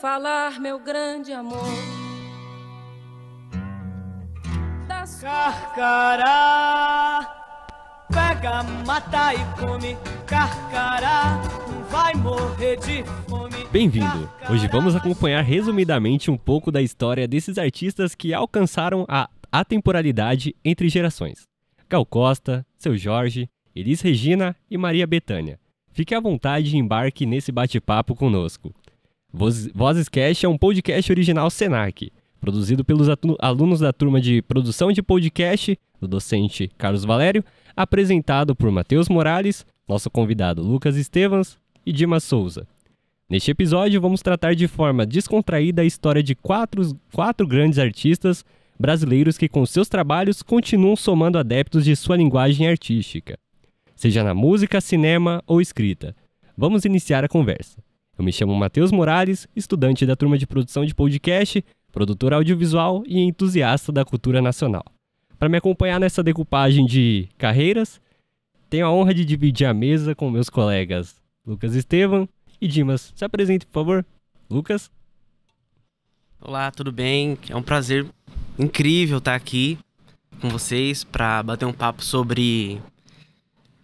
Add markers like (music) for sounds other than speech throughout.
falar, meu grande amor. Das carcará, pega, mata e come. Carcará, vai morrer de fome. Bem-vindo! Hoje vamos acompanhar resumidamente um pouco da história desses artistas que alcançaram a atemporalidade entre gerações. Gal Costa, Seu Jorge, Elis Regina e Maria Bethânia. Fique à vontade e embarque nesse bate-papo conosco. Voz, Vozes Cash é um podcast original Senac, produzido pelos alunos da turma de produção de podcast do docente Carlos Valério, apresentado por Matheus Morales, nosso convidado Lucas Estevans e Dima Souza. Neste episódio, vamos tratar de forma descontraída a história de quatro, quatro grandes artistas brasileiros que, com seus trabalhos, continuam somando adeptos de sua linguagem artística, seja na música, cinema ou escrita. Vamos iniciar a conversa. Eu me chamo Matheus Morales, estudante da turma de produção de podcast, produtor audiovisual e entusiasta da cultura nacional. Para me acompanhar nessa decupagem de carreiras, tenho a honra de dividir a mesa com meus colegas Lucas Estevam e Dimas. Se apresente, por favor. Lucas. Olá, tudo bem? É um prazer incrível estar aqui com vocês para bater um papo sobre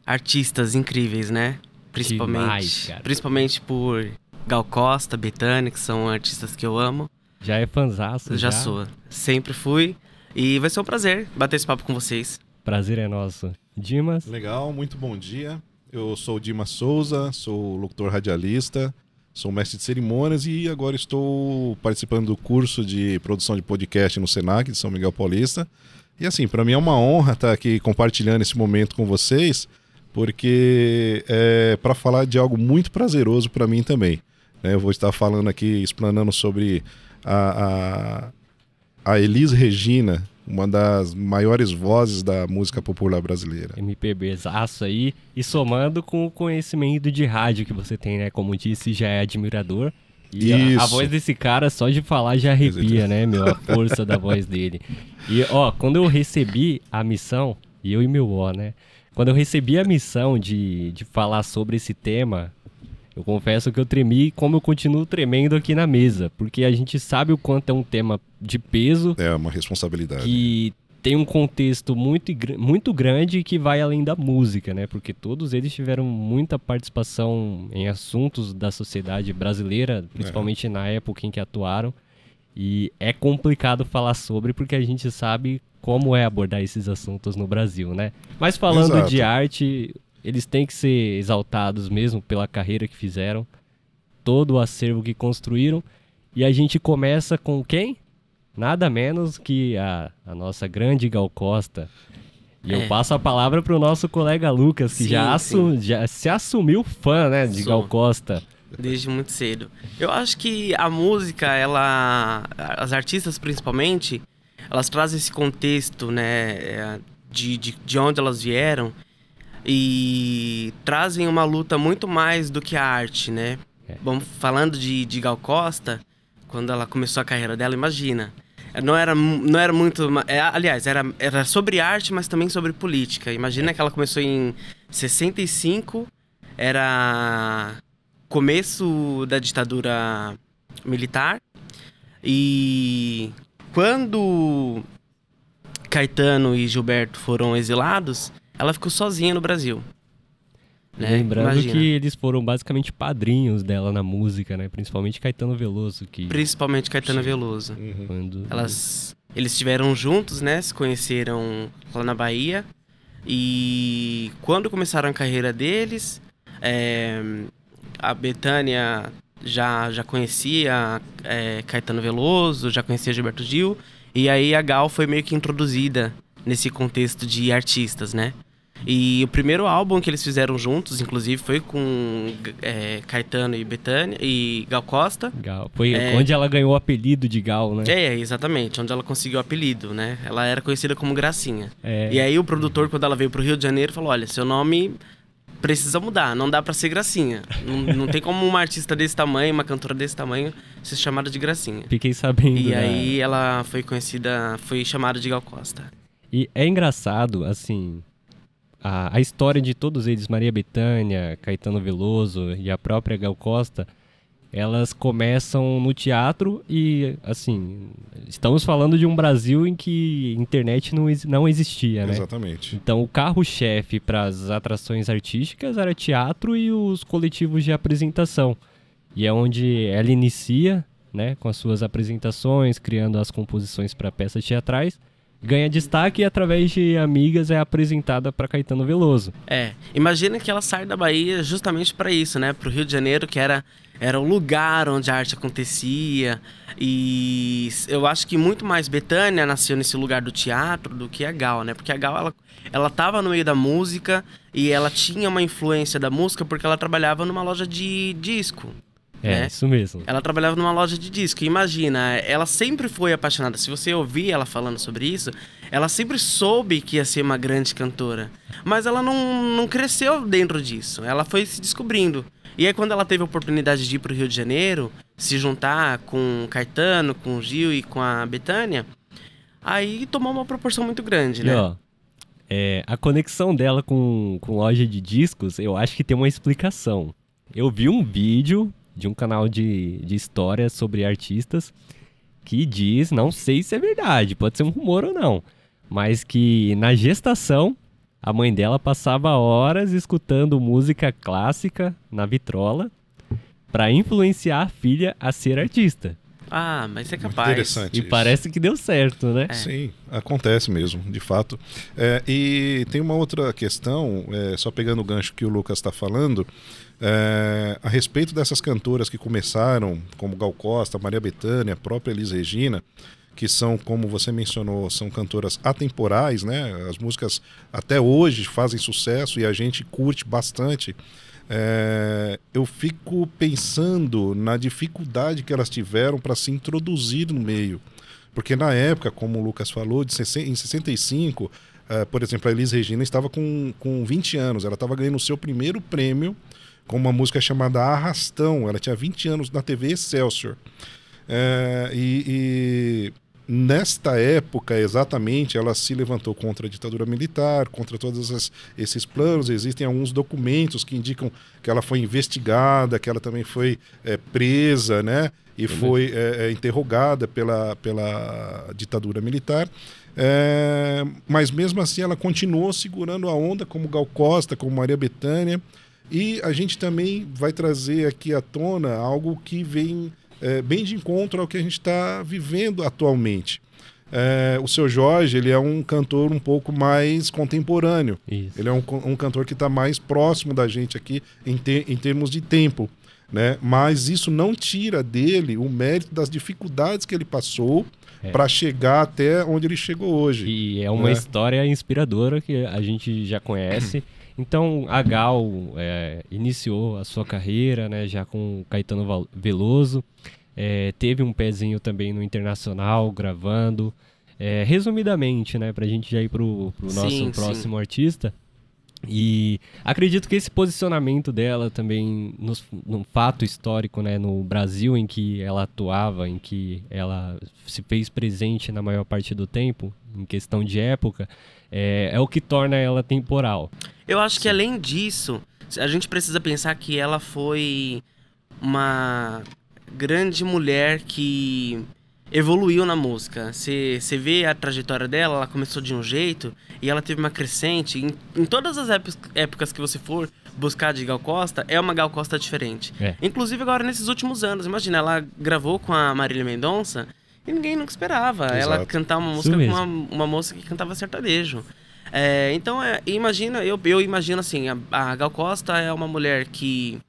artistas incríveis, né? Principalmente, Demais, principalmente por Gal Costa, Bethânia, que são artistas que eu amo. Já é fanzaço, já? Já sou. Sempre fui. E vai ser um prazer bater esse papo com vocês. Prazer é nosso. Dimas? Legal, muito bom dia. Eu sou o Dimas Souza, sou locutor radialista, sou mestre de cerimônias e agora estou participando do curso de produção de podcast no Senac de São Miguel Paulista. E assim, para mim é uma honra estar aqui compartilhando esse momento com vocês, porque é para falar de algo muito prazeroso para mim também. Né? Eu vou estar falando aqui, explanando sobre a, a, a Elis Regina, uma das maiores vozes da música popular brasileira. MPB aí, e somando com o conhecimento de rádio que você tem, né? Como disse, já é admirador. E a, voz desse cara, só de falar, já arrepia, né, meu? A força da voz dele. E, ó, quando eu recebi a missão, eu e meu ó, né? Quando eu recebi a missão de, de falar sobre esse tema, eu confesso que eu tremi como eu continuo tremendo aqui na mesa, porque a gente sabe o quanto é um tema de peso. É uma responsabilidade. Que tem um contexto muito, muito grande que vai além da música, né? Porque todos eles tiveram muita participação em assuntos da sociedade brasileira, principalmente é. na época em que atuaram. E é complicado falar sobre porque a gente sabe como é abordar esses assuntos no Brasil, né? Mas falando Exato. de arte, eles têm que ser exaltados mesmo pela carreira que fizeram, todo o acervo que construíram. E a gente começa com quem? Nada menos que a, a nossa grande Gal Costa. E é. eu passo a palavra para o nosso colega Lucas, que sim, já, assu, já se assumiu fã né, de Sou. Gal Costa. Desde muito cedo. Eu acho que a música, ela. As artistas principalmente, elas trazem esse contexto, né? É, de, de, de onde elas vieram e trazem uma luta muito mais do que a arte, né? É. Bom, falando de, de Gal Costa, quando ela começou a carreira dela, imagina. Não era, não era muito. É, aliás, era, era sobre arte, mas também sobre política. Imagina é. que ela começou em 65, era começo da ditadura militar. E quando Caetano e Gilberto foram exilados, ela ficou sozinha no Brasil. Né? Lembrando Imagina. que eles foram basicamente padrinhos dela na música, né? Principalmente Caetano Veloso. Que... Principalmente Caetano Sim. Veloso. Uhum. Quando... Elas... Eles estiveram juntos, né? Se conheceram lá na Bahia. E quando começaram a carreira deles, é... a Betânia já, já conhecia é, Caetano Veloso, já conhecia Gilberto Gil. E aí a Gal foi meio que introduzida nesse contexto de artistas, né? E o primeiro álbum que eles fizeram juntos, inclusive, foi com é, Caetano e Betânia e Gal Costa. Gal. Foi é, onde ela ganhou o apelido de Gal, né? É, exatamente, onde ela conseguiu o apelido, né? Ela era conhecida como Gracinha. É. E aí o produtor, quando ela veio pro Rio de Janeiro, falou: olha, seu nome precisa mudar, não dá para ser gracinha. Não, não, tem como uma artista desse tamanho, uma cantora desse tamanho, ser chamada de gracinha. Fiquei sabendo. E né? aí ela foi conhecida, foi chamada de Gal Costa. E é engraçado, assim, a, a história de todos eles, Maria Bethânia, Caetano Veloso e a própria Gal Costa, elas começam no teatro e, assim, estamos falando de um Brasil em que internet não, não existia, né? Exatamente. Então, o carro-chefe para as atrações artísticas era teatro e os coletivos de apresentação. E é onde ela inicia, né, com as suas apresentações, criando as composições para peças teatrais ganha destaque e através de amigas é apresentada para Caetano Veloso. É, imagina que ela sai da Bahia justamente para isso, né? Para o Rio de Janeiro, que era era o lugar onde a arte acontecia. E eu acho que muito mais Betânia nasceu nesse lugar do teatro do que a Gal, né? Porque a Gal, ela, ela tava no meio da música e ela tinha uma influência da música porque ela trabalhava numa loja de disco. É, né? isso mesmo. Ela trabalhava numa loja de disco. Imagina, ela sempre foi apaixonada. Se você ouvir ela falando sobre isso, ela sempre soube que ia ser uma grande cantora. Mas ela não, não cresceu dentro disso. Ela foi se descobrindo. E aí, quando ela teve a oportunidade de ir pro Rio de Janeiro, se juntar com o Caetano, com o Gil e com a Betânia, aí tomou uma proporção muito grande, né? E, ó, é, a conexão dela com, com loja de discos, eu acho que tem uma explicação. Eu vi um vídeo de um canal de, de histórias sobre artistas que diz, não sei se é verdade, pode ser um rumor ou não, mas que na gestação a mãe dela passava horas escutando música clássica na vitrola para influenciar a filha a ser artista. Ah, mas é capaz. interessante e isso. parece que deu certo, né? É. Sim, acontece mesmo, de fato. É, e tem uma outra questão, é, só pegando o gancho que o Lucas está falando, é, a respeito dessas cantoras que começaram, como Gal Costa, Maria Bethânia, própria Elis Regina, que são, como você mencionou, são cantoras atemporais, né? As músicas até hoje fazem sucesso e a gente curte bastante. É, eu fico pensando na dificuldade que elas tiveram para se introduzir no meio. Porque na época, como o Lucas falou, de, em 65, uh, é, por exemplo, a Elis Regina estava com, com 20 anos, ela estava ganhando o seu primeiro prêmio com uma música chamada Arrastão. Ela tinha 20 anos na TV Excelsior. É, e, e nesta época exatamente ela se levantou contra a ditadura militar, contra todos esses planos. Existem alguns documentos que indicam que ela foi investigada, que ela também foi é, presa, né? E foi é, é, interrogada pela, pela ditadura militar. É, mas mesmo assim ela continuou segurando a onda, como Gal Costa, como Maria Bethânia. E a gente também vai trazer aqui à tona algo que vem é, bem de encontro ao que a gente está vivendo atualmente. É, o seu Jorge ele é um cantor um pouco mais contemporâneo. Isso. Ele é um, um cantor que está mais próximo da gente aqui em, em termos de tempo. Né? Mas isso não tira dele o mérito das dificuldades que ele passou é. para chegar até onde ele chegou hoje. E é uma né? história inspiradora que a gente já conhece. Então, a Gal é, iniciou a sua carreira né, já com Caetano Veloso, é, teve um pezinho também no internacional, gravando. É, resumidamente, né, para a gente já ir para o nosso sim, próximo sim. artista, e acredito que esse posicionamento dela também, no fato histórico, né, no Brasil em que ela atuava, em que ela se fez presente na maior parte do tempo, em questão de época, é, é o que torna ela temporal. Eu acho que além disso, a gente precisa pensar que ela foi uma grande mulher que evoluiu na música. Você vê a trajetória dela, ela começou de um jeito e ela teve uma crescente. Em, em todas as épocas que você for buscar de Gal Costa, é uma Gal Costa diferente. É. Inclusive agora nesses últimos anos. Imagina, ela gravou com a Marília Mendonça e ninguém nunca esperava Exato. ela cantar uma música com uma, uma moça que cantava sertanejo. É, então, é, imagina, eu, eu imagino assim, a, a Gal Costa é uma mulher que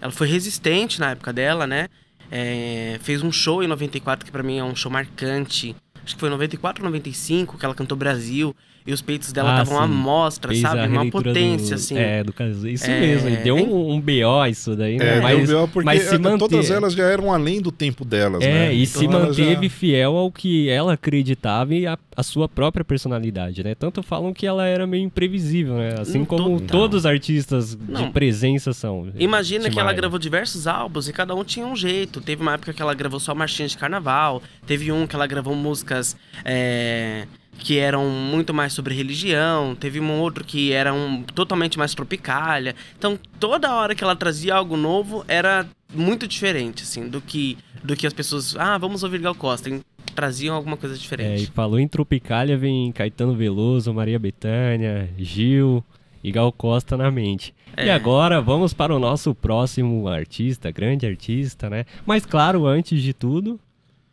ela foi resistente na época dela, né? É, fez um show em 94 que para mim é um show marcante. Acho que foi 94 ou 95 que ela cantou Brasil e os peitos dela estavam ah, à mostra, Fez sabe? Uma potência, do, assim. É, do caso. Isso é, mesmo, deu é, um, um BO isso daí, né? É, mas, deu um BO porque mas se manter... todas elas já eram além do tempo delas, é, né? e então se manteve já... fiel ao que ela acreditava e a, a, sua própria personalidade, né? Tanto falam que ela era meio imprevisível, né? Assim hum, como Total. todos os artistas Não. de presença são. Né? Imagina que ela né? gravou diversos álbuns e cada um tinha um jeito. Teve uma época que ela gravou só marchinhas de carnaval, teve um que ela gravou músicas... É que eram muito mais sobre religião, teve um outro que era um, totalmente mais tropicalha. Então, toda hora que ela trazia algo novo, era muito diferente, assim, do que, do que as pessoas... Ah, vamos ouvir Gal Costa. traziam alguma coisa é, diferente. É, e falou em Tropicália, vem Caetano Veloso, Maria Bethânia, Gil e Gal Costa na mente. É. E agora vamos para o nosso próximo artista, grande artista, né? Mas claro, antes de tudo,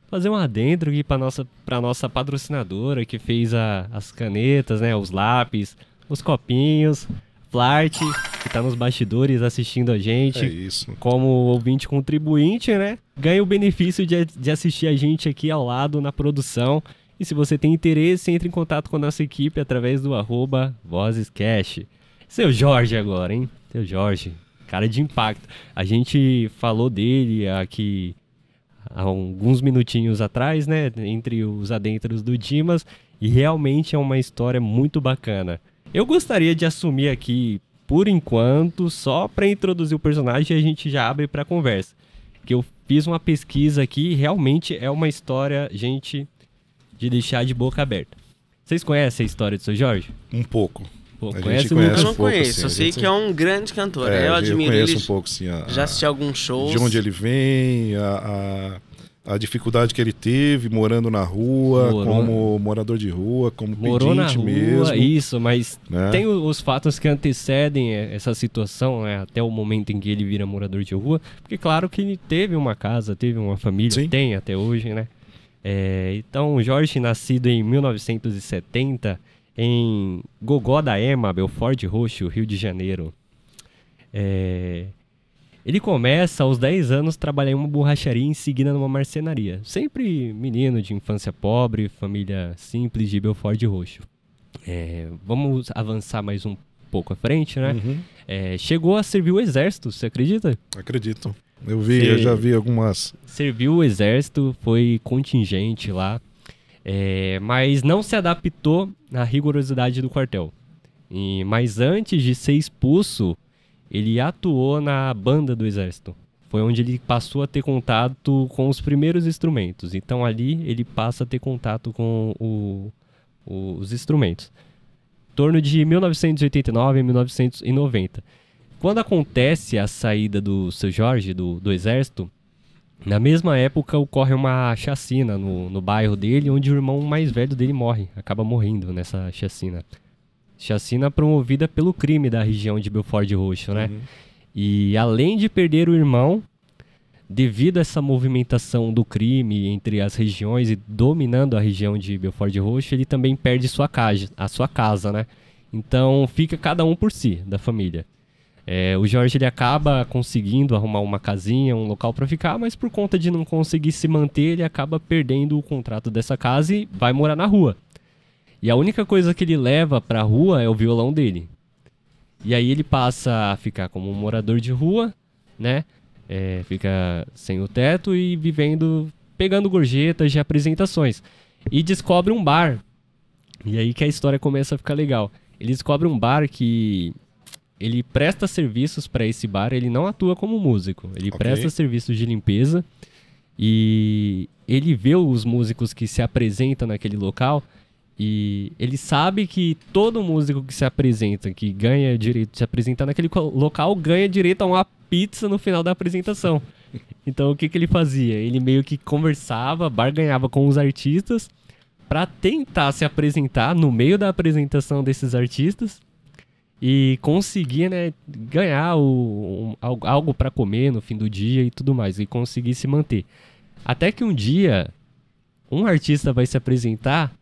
fazer um adentro aqui para nossa para nossa patrocinadora que fez a, as canetas, né, os lápis, os copinhos, Flart, que tá nos bastidores assistindo a gente. É isso. Como ouvinte contribuinte, né? Ganha o benefício de, de assistir a gente aqui ao lado na produção. E se você tem interesse, entre em contato com a nossa equipe através do arroba VozesCash. Seu Jorge agora, hein? Seu Jorge, cara de impacto. A gente falou dele aqui há alguns minutinhos atrás, né? Entre os adentros do Dimas. E realmente é uma história muito bacana. Eu gostaria de assumir aqui, por enquanto, só para introduzir o personagem e a gente já abre para conversa. Que eu fiz uma pesquisa aqui e realmente é uma história, gente, de deixar de boca aberta. Vocês conhecem a história do seu Jorge? Um pouco. Pô, a conhece gente conhece um Eu não conheço, assim, eu sei que é um grande cantor. É, eu admiro eu ele. um pouco, sim. A, já assisti alguns shows. De onde ele vem, a, a, a dificuldade que ele teve morando na rua, Morou. como morador de rua, como Morou pedinte na rua, mesmo. Isso, mas né? tem os fatos que antecedem essa situação, né, até o momento em que ele vira morador de rua. Porque, claro, que ele teve uma casa, teve uma família, sim. tem até hoje, né? É, então, Jorge, nascido em 1970 em Gogó da Ema, Belford Roxo, Rio de Janeiro. É... Ele começa aos 10 anos trabalhar em uma borracharia e em seguida numa marcenaria. Sempre menino de infância pobre, família simples de Belford Roxo. É... Vamos avançar mais um pouco à frente, né? Uhum. É... Chegou a servir o exército, você acredita? Acredito. Eu vi, eu já vi algumas. Serviu o exército, foi contingente lá. É, mas não se adaptou à rigorosidade do quartel. E, mas antes de ser expulso, ele atuou na banda do exército. Foi onde ele passou a ter contato com os primeiros instrumentos. Então ali ele passa a ter contato com o, o, os instrumentos. Em torno de 1989 e 1990. Quando acontece a saída do seu Jorge do, do exército, na mesma época ocorre uma chacina no, no bairro dele, onde o irmão mais velho dele morre, acaba morrendo nessa chacina. Chacina promovida pelo crime da região de Belford Roxo, né? Uhum. E além de perder o irmão, devido a essa movimentação do crime entre as regiões e dominando a região de Belford Roxo, ele também perde sua casa, a sua casa, né? Então fica cada um por si da família. É, o Jorge ele acaba conseguindo arrumar uma casinha, um local para ficar, mas por conta de não conseguir se manter, ele acaba perdendo o contrato dessa casa e vai morar na rua. E a única coisa que ele leva para a rua é o violão dele. E aí ele passa a ficar como um morador de rua, né? É, fica sem o teto e vivendo, pegando gorjetas de apresentações. E descobre um bar. E aí que a história começa a ficar legal. Ele descobre um bar que ele presta serviços para esse bar, ele não atua como músico. Ele okay. presta serviços de limpeza e ele vê os músicos que se apresentam naquele local e ele sabe que todo músico que se apresenta, que ganha direito de se apresentar naquele local, ganha direito a uma pizza no final da apresentação. (laughs) Então o que, que ele fazia? Ele meio que conversava, barganhava com os artistas para tentar se apresentar no meio da apresentação desses artistas e conseguir né, ganhar o, um, algo para comer no fim do dia e tudo mais, e conseguir se manter. Até que um dia um artista vai se apresentar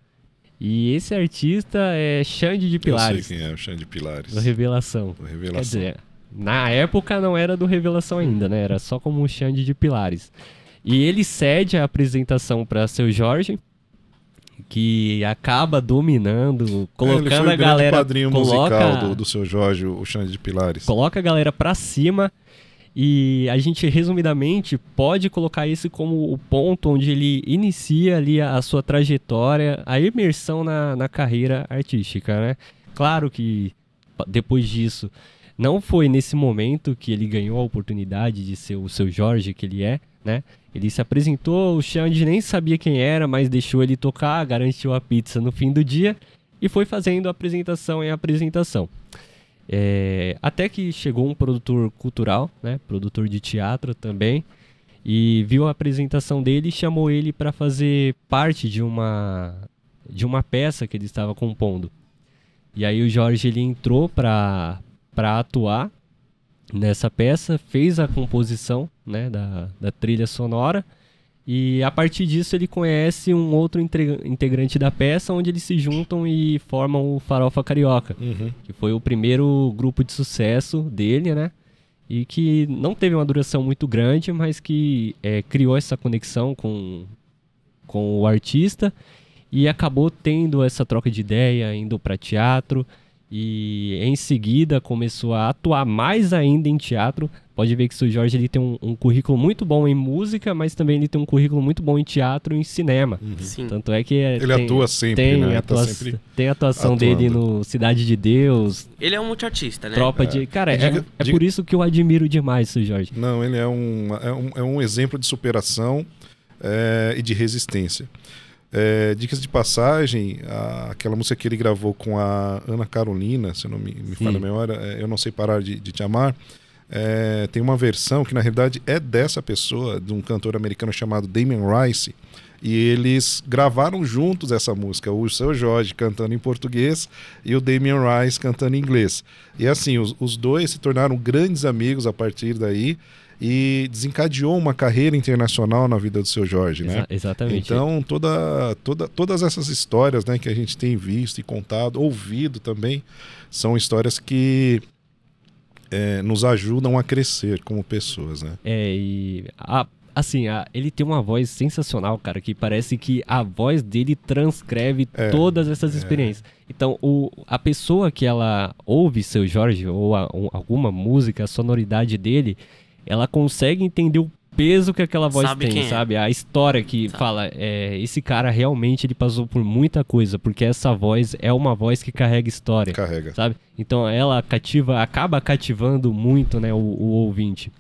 e esse artista é Xande de Pilares. Eu sei quem é o Xande Pilares. Do Revelação. Do Revelação. Quer dizer, na época não era do Revelação ainda, né? Era só como o Xande de Pilares. E ele cede a apresentação para seu Jorge, que acaba dominando, é, colocando é, a galera. padrinho coloca, musical do, do seu Jorge, o Xande de Pilares. Coloca a galera pra cima. E a gente, resumidamente, pode colocar isso como o ponto onde ele inicia ali a, a sua trajetória, a imersão na, na carreira artística, né? Claro que depois disso não foi nesse momento que ele ganhou a oportunidade de ser o seu Jorge que ele é, né? Ele se apresentou, o Xande nem sabia quem era, mas deixou ele tocar, garantiu a pizza no fim do dia e foi fazendo apresentação em apresentação. É, até que chegou um produtor cultural, né, produtor de teatro também, e viu a apresentação dele e chamou ele para fazer parte de uma de uma peça que ele estava compondo. E aí o Jorge ele entrou para para atuar nessa peça, fez a composição né, da, da trilha sonora. E a partir disso ele conhece um outro integrante da peça, onde eles se juntam e formam o Farofa Carioca, uhum. que foi o primeiro grupo de sucesso dele, né? E que não teve uma duração muito grande, mas que é, criou essa conexão com, com o artista e acabou tendo essa troca de ideia, indo para teatro e em seguida começou a atuar mais ainda em teatro. Pode ver que o Jorge ele tem um, um, currículo muito bom em música, mas também ele tem um currículo muito bom em teatro e em cinema. Uhum. Tanto é que é, ele tem, atua sempre, tem, né? Tá atua, tá sempre tem atuação atuando. dele no Cidade de Deus. Ele é um multiartista, né? Tropa é. de, cara, é, é diga, é, diga... por isso que eu admiro demais o Jorge. Não, ele é um é um, é um exemplo de superação é, e de resistência. É, dicas de passagem, a, aquela música que ele gravou com a Ana Carolina, se não me, me falha a memória, é, Eu Não Sei Parar de, de Te Amar, é, tem uma versão que na realidade é dessa pessoa, de um cantor americano chamado Damien Rice, e eles gravaram juntos essa música, o seu Jorge cantando em português e o Damien Rice cantando em inglês. E assim, os, os dois se tornaram grandes amigos a partir daí, e desencadeou uma carreira internacional na vida do seu Jorge, né? Exa exatamente. Então, toda, toda, todas essas histórias né, que a gente tem visto e contado, ouvido também, são histórias que é, nos ajudam a crescer como pessoas, né? É, e a, assim, a, ele tem uma voz sensacional, cara, que parece que a voz dele transcreve é, todas essas é. experiências. Então, o, a pessoa que ela ouve seu Jorge ou, a, alguma música, a sonoridade dele, ela consegue entender o peso que aquela voz sabe tem, é? sabe? É. A história que sabe. Tá. fala, é, esse cara realmente ele passou por muita coisa, porque essa voz é uma voz que carrega história. Carrega. Sabe? Então ela cativa, acaba cativando muito, né, o, o ouvinte.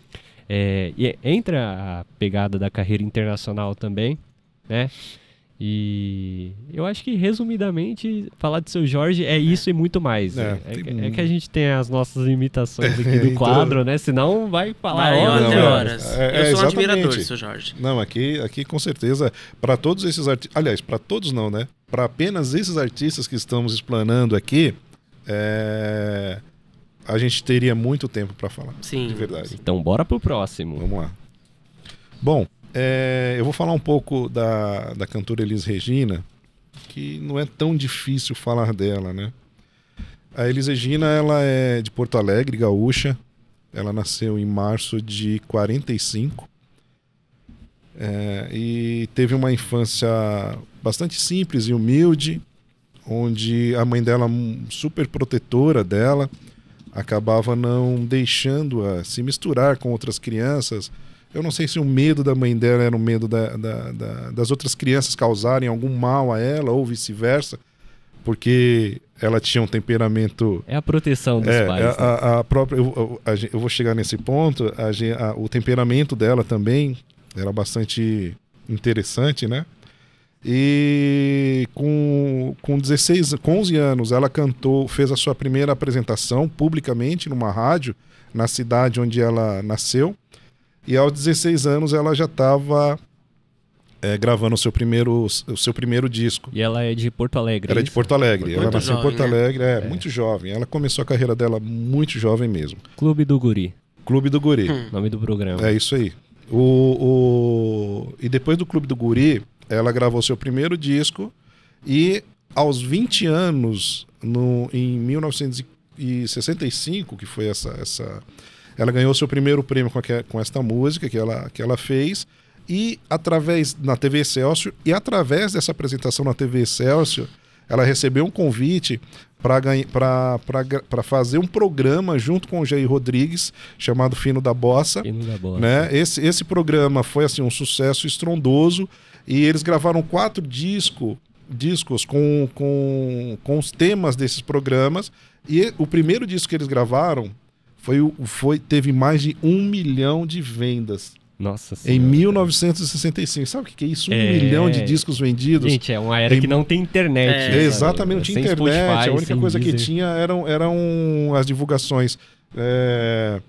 É, e entra a pegada da carreira internacional também, né? E eu acho que, resumidamente, falar de seu Jorge é isso e muito mais. É, é, tem... É. É, é que a gente tem as nossas limitações aqui (laughs) do então... quadro, né? Senão vai falar vai, horas e horas. É, eu é, sou um admirador do seu Jorge. Não, aqui, aqui com certeza, para todos esses artistas. Aliás, para todos não, né? Para apenas esses artistas que estamos explanando aqui, a gente teria muito tempo para falar. Sim. De verdade. Então, bora pro próximo. Vamos lá. Bom, é, eu vou falar um pouco da, da cantora Elis Regina, que não é tão difícil falar dela, né? A Elis Regina, ela é de Porto Alegre, gaúcha. Ela nasceu em março de 45. É, e teve uma infância bastante simples e humilde, onde a mãe dela, super protetora dela, acabava não deixando-a se misturar com outras crianças, eu não sei se o medo da mãe dela era o medo da, da, da, das outras crianças causarem algum mal a ela ou vice-versa, porque ela tinha um temperamento. É a proteção dos é, pais. A, é, né? a, a própria, eu, eu, vou chegar nesse ponto. o temperamento dela também era bastante interessante, né? E com, com 16, com 11 anos, ela cantou, fez a sua primeira apresentação publicamente numa rádio na cidade onde ela nasceu. E aos 16 anos ela já estava é, gravando o seu, primeiro, o seu primeiro disco. E ela é de Porto Alegre. Ela é, é de Porto Alegre. ela nasceu jovem, em Porto né? Alegre, né? é, é, muito jovem. Ela começou a carreira dela muito jovem mesmo. Clube do Guri. Clube do Guri. Hum. Nome do programa. É isso aí. O, o... E depois do Clube do Guri, ela gravou seu primeiro disco e aos 20 anos, no, em 1965, que foi essa, essa ela ganhou seu primeiro prêmio com, a, com esta música que ela, que ela fez e através na TV Celso e através dessa apresentação na TV Celso ela recebeu um convite para fazer um programa junto com o Jair Rodrigues, chamado Fino da Bossa. Fino da Bossa. Né? Esse, esse programa foi assim um sucesso estrondoso e eles gravaram quatro disco, discos com, com, com os temas desses programas. E o primeiro disco que eles gravaram, foi, foi, teve mais de um milhão de vendas. Nossa senhora. Em 1965. Sabe o que é isso? Um é... milhão de discos vendidos. Gente, é uma era em... que não tem internet. É, né, exatamente, não tinha internet. Spotify, a única coisa que tinha eram, eram as divulgações. É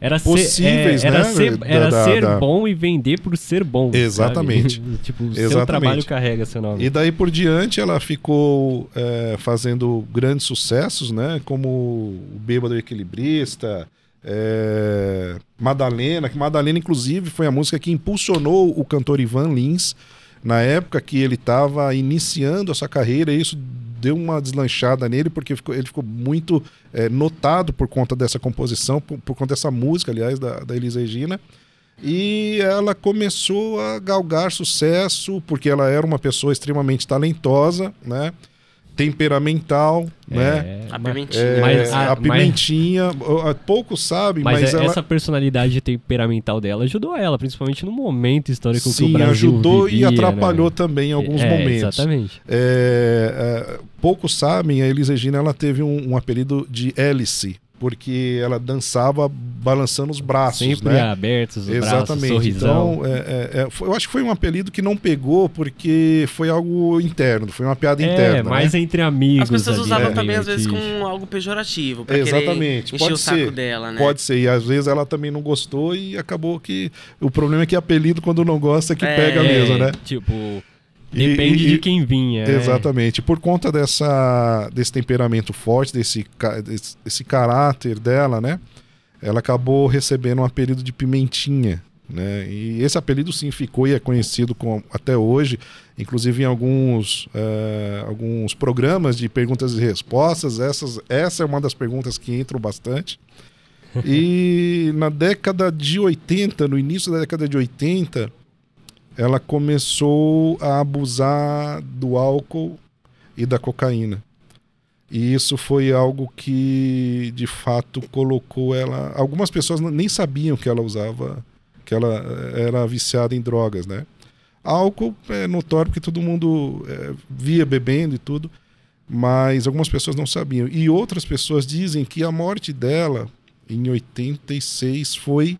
era possíveis, ser, é, era né? Ser, era da, ser da, bom e vender por ser bom. Exatamente. (laughs) tipo, o Exatamente. seu trabalho carrega seu nome. E daí por diante ela ficou é, fazendo grandes sucessos, né? Como o Bêbado Equilibrista, é, Madalena, que Madalena, inclusive, foi a música que impulsionou o cantor Ivan Lins na época que ele estava iniciando essa carreira, e isso deu uma deslanchada nele, porque ficou, ele ficou muito é, notado por conta dessa composição, por, por conta dessa música, aliás, da, da Regina. E ela começou a galgar sucesso, porque ela era uma pessoa extremamente talentosa, né? temperamental, é, né? A pimentinha. É, mas, a, a pimentinha. Mas, poucos sabem, mas, mas é, ela... essa personalidade temperamental dela ajudou ela, principalmente no momento histórico Sim, que o Brasil ajudou vivia, e né? atrapalhou né? também em é, alguns é, momentos. Exatamente. É, poucos sabem, a Elis Regina ela teve um, um apelido de hélice porque ela dançava balançando os braços, Sempre né? abertos os Exatamente. braços, sorrisão. Então, é, é, é, foi, eu acho que foi um apelido que não pegou porque foi algo interno, foi uma piada é, interna. É, mais né? entre amigos. As pessoas ali, usavam né, também, às vezes, com algo pejorativo, pra Exatamente. encher pode o saco ser, dela, né? Pode ser, e às vezes ela também não gostou e acabou que... O problema é que é apelido, quando não gosta, que é. pega mesmo, né? tipo... Depende e, e, de quem vinha. Né? Exatamente. É. Por conta dessa, desse temperamento forte, desse, desse, desse caráter dela, né? Ela acabou recebendo um apelido de Pimentinha. Né? E esse apelido sim ficou e é conhecido com, até hoje, inclusive em alguns, eh, alguns programas de perguntas e respostas. Essas, essa é uma das perguntas que entram bastante. E na década de 80, no início da década de 80, ela começou a abusar do álcool e da cocaína. E isso foi algo que, de fato, colocou ela. Algumas pessoas nem sabiam que ela usava, que ela eh, era viciada em drogas, né? Álcool é notório porque todo mundo é, via bebendo e tudo, mas algumas pessoas não sabiam. E outras pessoas dizem que a morte dela, em 86, foi,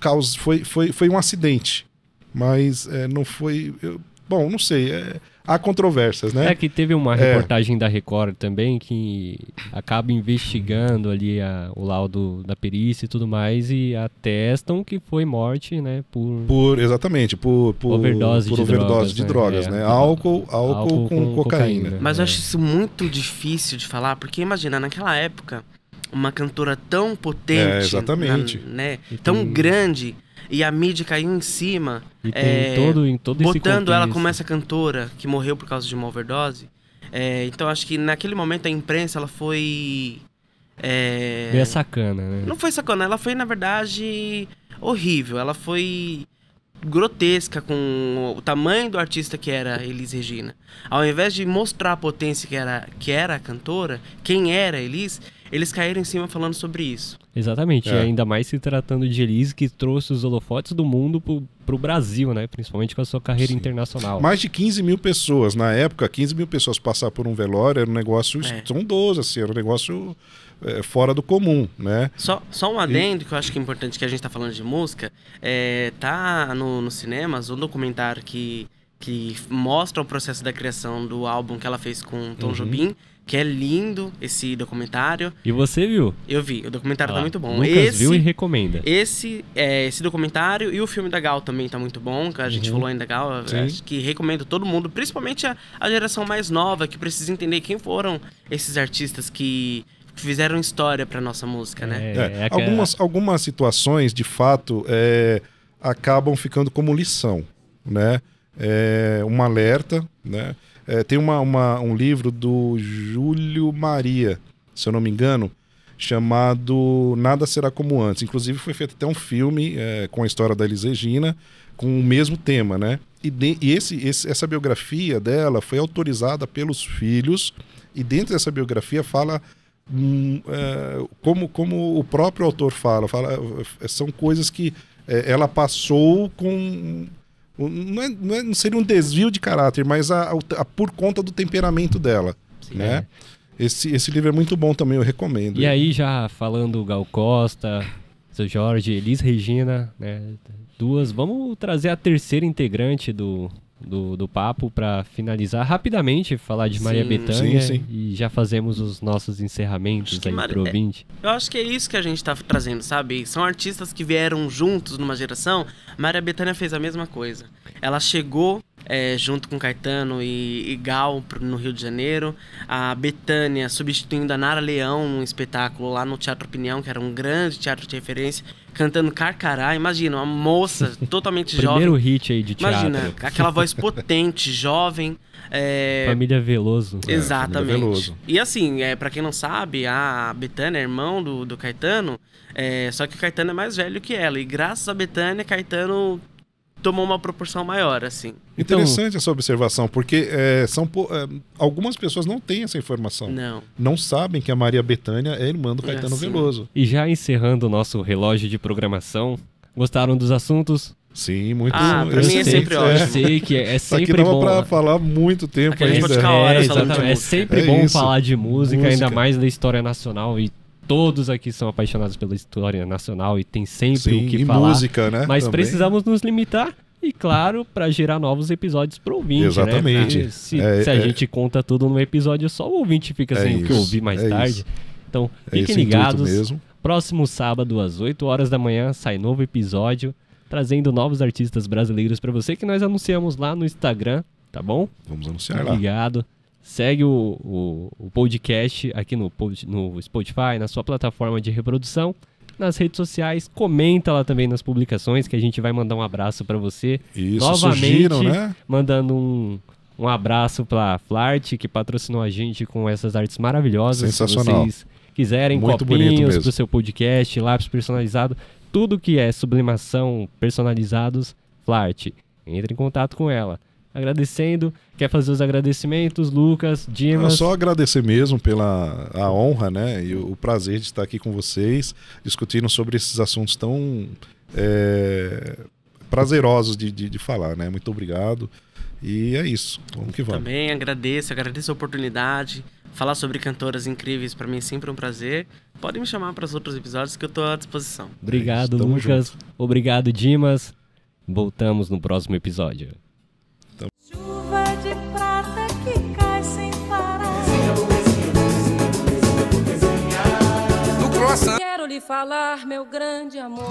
caus... foi, foi, foi um acidente. Mas é, não foi. Eu, bom, não sei. É, há controvérsias, né? É que teve uma é. reportagem da Record também que acaba investigando ali a, o laudo da perícia e tudo mais e atestam que foi morte, né? Por, por exatamente, por, por overdose, por de, overdose né? drogas, de drogas, né? né? Álcool, álcool, álcool, com, com cocaína. cocaína. Mas eu é. acho isso muito difícil de falar, porque imagina, naquela época, uma cantora tão potente, é, exatamente. Na, né? Tão grande e a mídia caiu em cima. E é, todo, em todo Botando ela como essa cantora que morreu por causa de uma overdose. É, então acho que naquele momento a imprensa ela foi. É... Meio sacana, né? Não foi sacana, ela foi, na verdade, horrível. Ela foi grotesca com o tamanho do artista que era Elis Regina. Ao invés de mostrar a potência que era, que era a cantora, quem era Elis, eles caíram em cima falando sobre isso. Exatamente, é. e ainda mais se tratando de Elise, que trouxe os holofotes do mundo para o Brasil, né? principalmente com a sua carreira Sim. internacional. Mais de 15 mil pessoas, na época, 15 mil pessoas passar por um velório era um negócio é. estrondoso, assim, era um negócio é, fora do comum. né? Só, só um adendo e... que eu acho que é importante, que a gente está falando de música, é, tá no, nos cinemas um documentário que, que mostra o processo da criação do álbum que ela fez com Tom uhum. Jobim, que é lindo esse documentário. E você viu? Eu vi, o documentário ah, tá muito bom. Lucas esse, viu e recomenda. Esse, é, esse documentário e o filme da Gal também tá muito bom, que a gente uhum. falou ainda Gal, acho que recomendo todo mundo, principalmente a, a geração mais nova, que precisa entender quem foram esses artistas que fizeram história para nossa música, né? É, é, é algumas, algumas situações, de fato, é, acabam ficando como lição, né? É, um alerta, né? É, tem uma, uma, um livro do Júlio Maria, se eu não me engano, chamado Nada Será Como Antes. Inclusive foi feito até um filme é, com a história da Elis Regina, com o mesmo tema, né? E, de, e esse, esse, essa biografia dela foi autorizada pelos filhos, e dentro dessa biografia fala hum, é, como, como o próprio autor fala, fala é, são coisas que é, ela passou com não, é, não, é, não, seria um desvio de caráter, mas a, a, a por conta do temperamento dela. Sim, né? Esse, esse livro é muito bom também, eu recomendo. E aí, já falando Gal Costa, seu Jorge, Elis Regina, né? Duas. Vamos trazer a terceira integrante do, do, do papo para finalizar rapidamente, falar de sim, Maria Bethânia sim, sim. e já fazemos os nossos encerramentos aí Mar... pro ouvinte. Eu acho que é isso que a gente tá trazendo, sabe? São artistas que vieram juntos numa geração. Maria Bethânia fez a mesma coisa. Ela chegou é, junto com Caetano e, e Gal no Rio de Janeiro. A Betânia substituindo a Nara Leão num espetáculo lá no Teatro Opinião, que era um grande teatro de referência, cantando Carcará. Imagina, uma moça totalmente Primeiro jovem. Primeiro hit aí de teatro. Imagina, aquela voz potente, jovem. É... Família Veloso. É, Exatamente. família Veloso. E assim, é, para quem não sabe, a Betânia é irmão do, do Caetano, é, só que o Caetano é mais velho que ela. E graças a Betânia, Caetano tomou uma proporção maior, assim. Então, Interessante então, essa observação, porque é, são é, algumas pessoas não têm essa informação. Não. Não sabem que a Maria Bethânia é irmã do é, Caetano é assim. Veloso. E já encerrando o nosso relógio de programação, gostaram dos assuntos? Sim, muito. Ah, pra mim é sempre ótimo. Eu sei que é, é sempre bom. Aqui dava bom. pra né? falar muito tempo ainda. A gente pode ficar horas é, falando É sempre é bom isso. falar de música, música, ainda mais da história nacional e todos aqui são apaixonados pela história nacional e tem sempre Sim, o que e falar. música, né? Mas também. precisamos nos limitar e claro, para gerar novos episódios para ouvinte, né? Exatamente. Né? Se, é, se, a é, gente conta tudo num episódio só, o ouvinte fica é sem o que ouvir mais é tarde. Isso. Então, é fiquem ligados. Próximo sábado às 8 horas da manhã sai novo episódio trazendo novos artistas brasileiros para você que nós anunciamos lá no Instagram, tá bom? Vamos anunciar Obrigado. lá. Obrigado. Segue o, o, o podcast aqui no, no Spotify, na sua plataforma de reprodução nas redes sociais, comenta lá também nas publicações que a gente vai mandar um abraço para você. Isso, Novamente, surgiram, né? mandando um, um abraço para Flart, que patrocinou a gente com essas artes maravilhosas. Sensacional. Se vocês quiserem Muito copinhos para o seu podcast, lápis personalizado, tudo que é sublimação personalizados, Flart. Entre em contato com ela agradecendo. Quer fazer os agradecimentos, Lucas, Dimas? Ah, só agradecer mesmo pela a honra, né? E o, prazer de estar aqui com vocês, discutindo sobre esses assuntos tão é, prazerosos de, de, de, falar, né? Muito obrigado. E é isso. Vamos que vamos. Também agradeço, agradeço a oportunidade. Falar sobre cantoras incríveis para mim é sempre um prazer. Podem me chamar para os outros episódios que eu estou à disposição. Obrigado, é Lucas. Junto. Obrigado, Dimas. Voltamos no próximo episódio. lhe falar, meu grande amor.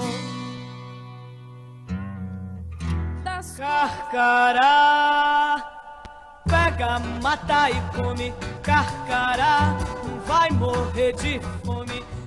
Das Carcará, pega, mata e come. Carcará, não vai morrer de fome.